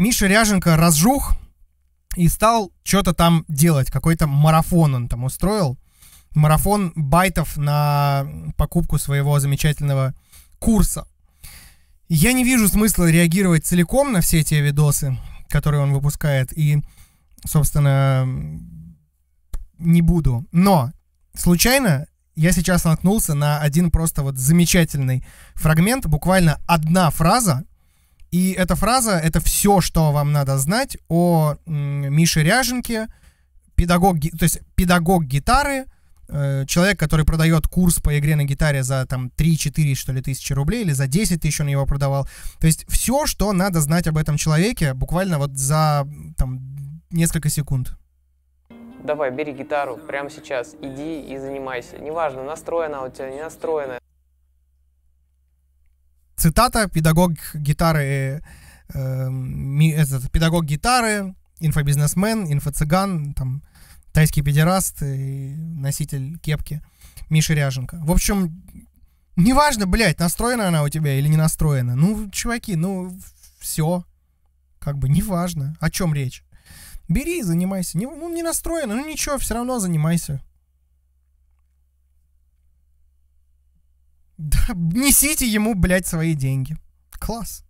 Миша Ряженко разжух и стал что-то там делать, какой-то марафон он там устроил, марафон байтов на покупку своего замечательного курса. Я не вижу смысла реагировать целиком на все эти видосы, которые он выпускает, и, собственно, не буду. Но случайно я сейчас наткнулся на один просто вот замечательный фрагмент, буквально одна фраза, и эта фраза — это все, что вам надо знать о Мише Ряженке, педагог, то есть педагог гитары, э, человек, который продает курс по игре на гитаре за там 3-4, что ли, тысячи рублей, или за 10 тысяч он его продавал. То есть все, что надо знать об этом человеке, буквально вот за там несколько секунд. Давай, бери гитару прямо сейчас, иди и занимайся. Неважно, настроена у тебя, не настроена. Цитата, педагог гитары, э, ми, этот, педагог гитары, инфобизнесмен, инфо-цыган, там, тайский педераст и носитель кепки Миша Ряженко. В общем, неважно, блядь, настроена она у тебя или не настроена. Ну, чуваки, ну, все. Как бы неважно, о чем речь. Бери и занимайся. Не, ну, не настроена, ну ничего, все равно занимайся. Да, несите ему, блядь, свои деньги. Класс.